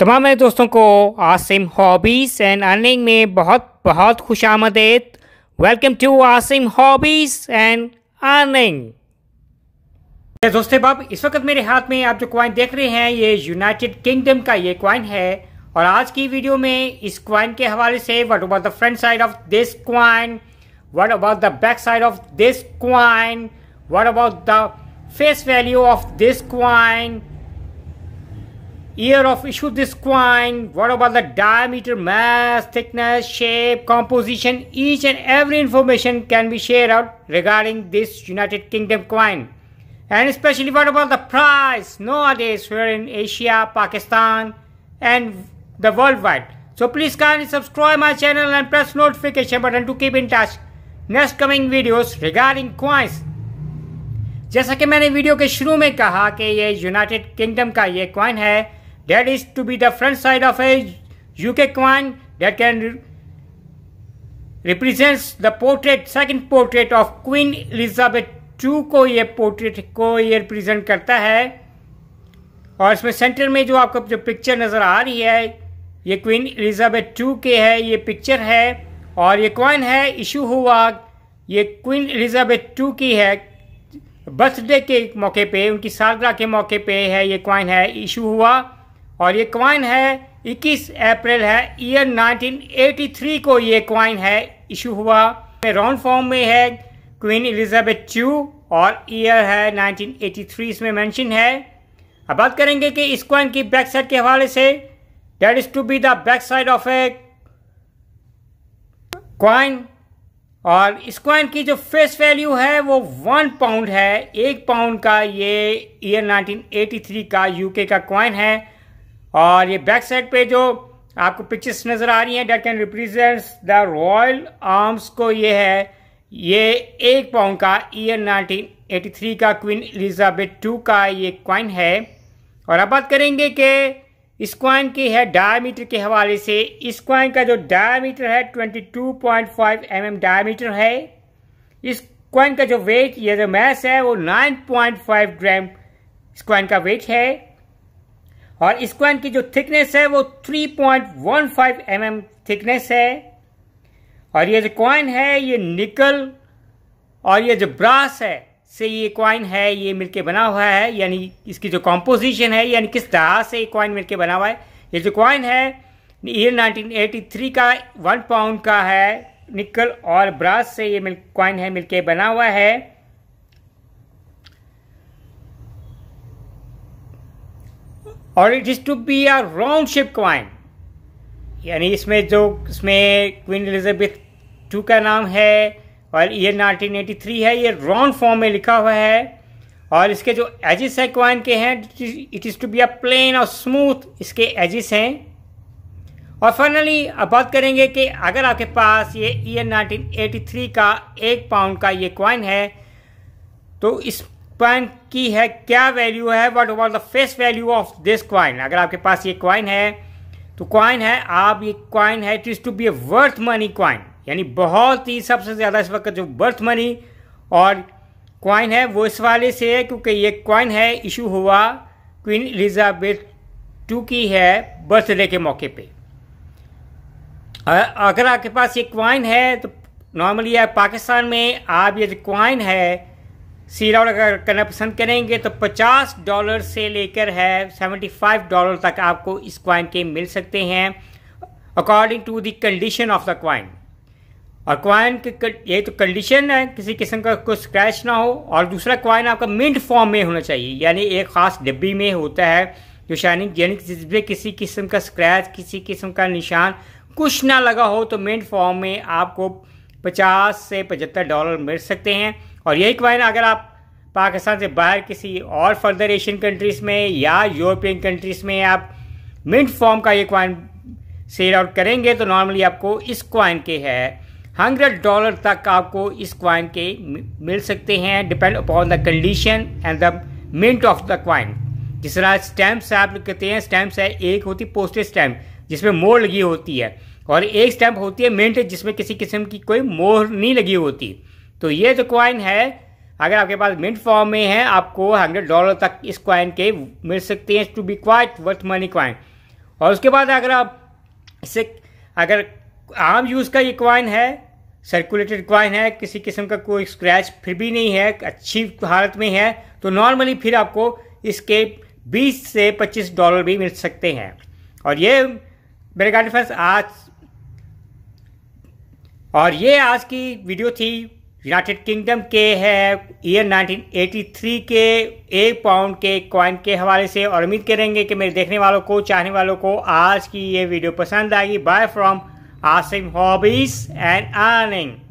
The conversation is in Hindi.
तमाम मेरे दोस्तों को आसिम हॉबीज़ एंड अर्निंग में बहुत बहुत खुश आमदेद welcome to Asim hobbies and earning दोस्तों बाब इस वक्त मेरे हाथ में आप जो क्वाइन देख रहे हैं ये यूनाइटेड किंगडम का ये क्वाइन है और आज की वीडियो में इस क्वाइन के हवाले से what about the front side of this coin what about the back side of this coin what about the face value of this coin year of issue this coin what about the diameter mass thickness shape composition each and every information can be shared out regarding this united kingdom coin and especially what about the price nowadays we're in asia pakistan and the worldwide so please kindly subscribe my channel and press notification button to keep in touch next coming videos regarding coins जैसा कि मैंने वीडियो के शुरू में कहा कि ये यूनाइटेड किंगडम का ये क्वाइन है that is to be the front side of a UK coin that can re represents the portrait second portrait of Queen Elizabeth II को ये portrait को ये represent करता है और इसमें center में जो आपको जो picture नज़र आ रही है ये Queen Elizabeth II के है ये picture है और ये coin है issue हुआ ये Queen Elizabeth II की है बर्थडे के मौके पे उनकी सालगिरह के मौके पे है ये कॉइन है इशू हुआ और ये क्वाइन है 21 अप्रैल है ईयर 1983 को ये क्वाइन है इशू हुआ राउंड फॉर्म में है क्वीन एलिजाबेथ चू और ईयर है 1983 इसमें मेंशन है अब बात करेंगे कि इस क्वाइन की बैक साइड के हवाले से that is to be the back side of a coin और इस क्वाइन की जो फेस वैल्यू है वो वन पाउंड है एक पाउंड का ये ईयर 1983 का यूके का क्वाइन है और ये बैक साइड पे जो आपको पिक्चर्स नजर आ रही हैं that can represents the royal arms को ये है ये एक पाउंड का ईयर 1983 का क्वीन एलिजाबेथ टू का ये क्वाइन है और अब बात करेंगे कि इस क्वाइन की है डायमीटर के हवाले से इस क्वाइन का जो डायमीटर है 22.5 एमएम mm डायमीटर है इस क्वाइन का जो वेट ये जो मैस है वो 9.5 ग्राम इस क्वाइन का वेट है और स्क्वायर की जो थिकनेस है वो 3.15 पॉइंट mm थिकनेस है और ये जो क्वाइन है ये निकल और ये जो ब्रास है से ये क्वाइन है ये मिलके बना हुआ है यानी इसकी जो कॉम्पोजिशन है यानी किस तरह से ये क्वाइन मिलके बना हुआ है ये जो क्वाइन है ये 1983 का वन पाउंड का है निकल और ब्रास से ये क्वाइन है मिलके बना हुआ है और it is to be a round shape coin यानी इसमें जो इसमें क्वीन एलिजाबेथ टू का नाम है और ये 1983 है ये राउंड फॉर्म में लिखा हुआ है और इसके जो एजिस है क्वाइन के हैं it is to be a plain और स्मूथ इसके एजिस हैं और फाइनली अब बात करेंगे कि अगर आपके पास ये ईयर 1983 का एक पाउंड का ये क्वाइन है तो इस क्वाइन की है क्या वैल्यू है what what the face value of this coin अगर आपके पास ये क्वाइन है तो क्वाइन है आप ये क्वाइन है it is to be a worth money coin यानी बहुत ही सबसे ज़्यादा इस वक्त जो वर्थ मनी और क्वाइन है वो इस वाले से है क्योंकि ये क्वाइन है इशू हुआ क्वीन एलिजाबेथ टू की है बर्थडे के मौके पे अगर आपके पास ये क्वाइन है तो नॉर्मली पाकिस्तान में आप ये जो क्वाइन है सीरा करना पसंद करेंगे तो 50 डॉलर से लेकर है 75 डॉलर तक आपको इस क्वाइन के मिल सकते हैं according to the condition of the coin और क्वाइन के ये तो कंडीशन है किसी किस्म का कोई स्क्रैच ना हो और दूसरा क्वाइन आपका मिंट फॉर्म में होना चाहिए यानी एक ख़ास डिब्बी में होता है जो शाइनिंग यानी जिसमें किसी किस्म का स्क्रैच किसी किस्म का निशान कुछ ना लगा हो तो मिंट फॉर्म में आपको 50 से 75 डॉलर मिल सकते हैं और यही क्वाइन अगर आप पाकिस्तान से बाहर किसी और फर्दर एशियन कंट्रीज़ में या यूरोपियन कंट्रीज़ में आप मिंट फॉर्म का ये क्वाइन सेल आउट करेंगे तो नॉर्मली आपको इस क्वाइन के है हंड्रेड डॉलर तक आपको इस क्वाइन के मिल सकते हैं depend upon the condition and the mint of the coin जिस तरह स्टैम्प्स आप कहते हैं स्टैम्प्स है एक होती है पोस्टेज स्टैम्प जिसमें मोर लगी होती है और एक स्टैम्प होती है मिंट जिसमें किसी किस्म की कोई मोहर नहीं लगी होती तो ये जो क्वाइन है अगर आपके पास मिंट फॉर्म में है आपको हंड्रेड डॉलर तक इस क्वाइन के मिल सकते हैं to be quite worth money coin और उसके बाद अगर आप इसे अगर आम यूज़ का ये क्वाइन है सर्कुलेटेड क्वाइन है किसी किस्म का कोई स्क्रैच फिर भी नहीं है अच्छी हालत में है तो नॉर्मली फिर आपको इसके 20 से 25 डॉलर भी मिल सकते हैं और ये मेरे गार्ड फ्रेंड्स आज और ये आज की वीडियो थी यूनाइटेड किंगडम के है ईयर 1983 के एक पाउंड के कॉइन के हवाले से और उम्मीद करेंगे कि मेरे देखने वालों को चाहने वालों को आज की ये वीडियो पसंद आएगी bye from Asim hobbies and earning